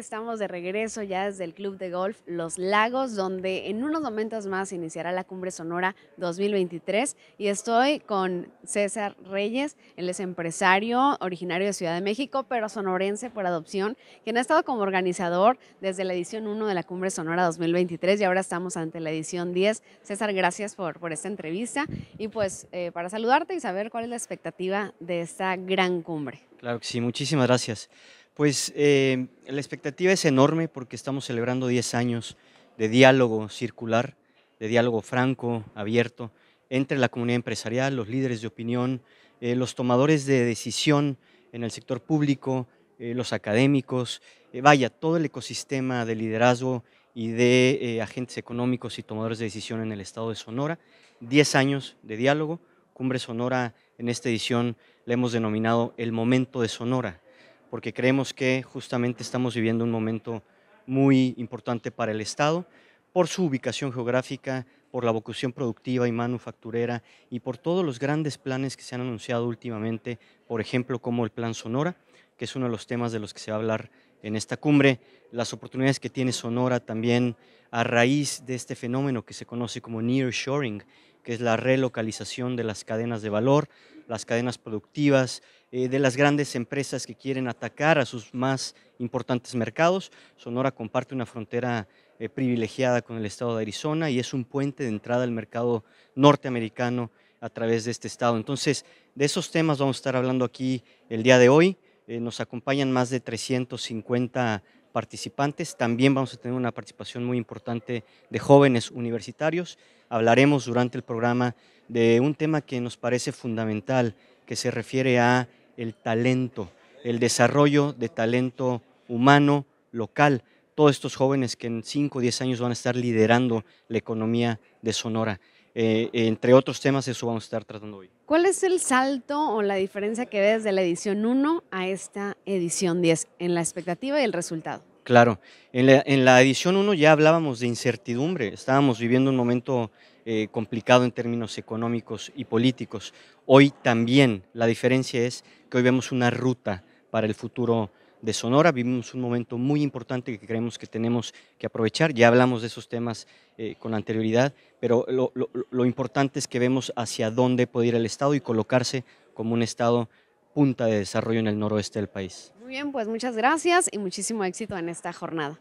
Estamos de regreso ya desde el Club de Golf Los Lagos, donde en unos momentos más iniciará la Cumbre Sonora 2023. Y estoy con César Reyes, él es empresario originario de Ciudad de México, pero sonorense por adopción, quien ha estado como organizador desde la edición 1 de la Cumbre Sonora 2023 y ahora estamos ante la edición 10. César, gracias por, por esta entrevista y pues eh, para saludarte y saber cuál es la expectativa de esta gran cumbre. Claro que sí, muchísimas gracias. Pues eh, la expectativa es enorme porque estamos celebrando 10 años de diálogo circular, de diálogo franco, abierto, entre la comunidad empresarial, los líderes de opinión, eh, los tomadores de decisión en el sector público, eh, los académicos, vaya, todo el ecosistema de liderazgo y de agentes económicos y tomadores de decisión en el estado de Sonora. 10 años de diálogo, Cumbre Sonora en esta edición la hemos denominado el momento de Sonora, porque creemos que justamente estamos viviendo un momento muy importante para el Estado por su ubicación geográfica, por la vocación productiva y manufacturera y por todos los grandes planes que se han anunciado últimamente, por ejemplo, como el Plan Sonora, que es uno de los temas de los que se va a hablar en esta cumbre, las oportunidades que tiene Sonora también a raíz de este fenómeno que se conoce como nearshoring, que es la relocalización de las cadenas de valor, las cadenas productivas, eh, de las grandes empresas que quieren atacar a sus más importantes mercados. Sonora comparte una frontera eh, privilegiada con el estado de Arizona y es un puente de entrada al mercado norteamericano a través de este estado. Entonces, de esos temas vamos a estar hablando aquí el día de hoy. Eh, nos acompañan más de 350 participantes. También vamos a tener una participación muy importante de jóvenes universitarios. Hablaremos durante el programa de un tema que nos parece fundamental, que se refiere a el talento, el desarrollo de talento humano local. Todos estos jóvenes que en 5 o 10 años van a estar liderando la economía de Sonora. Eh, entre otros temas, eso vamos a estar tratando hoy. ¿Cuál es el salto o la diferencia que ves de la edición 1 a esta edición 10 en la expectativa y el resultado? Claro, en la, edición 1 ya hablábamos de incertidumbre, estábamos viviendo un momento eh, complicado en términos económicos y políticos. Hoy también la diferencia es que hoy vemos una ruta para el futuro de Sonora. Vivimos un momento muy importante que creemos que tenemos que aprovechar. Ya hablamos de esos temas eh, con anterioridad, pero lo, lo, importante es que vemos hacia dónde puede ir el Estado y colocarse como un Estado punta de desarrollo en el noroeste del país. Muy bien, pues muchas gracias y muchísimo éxito en esta jornada.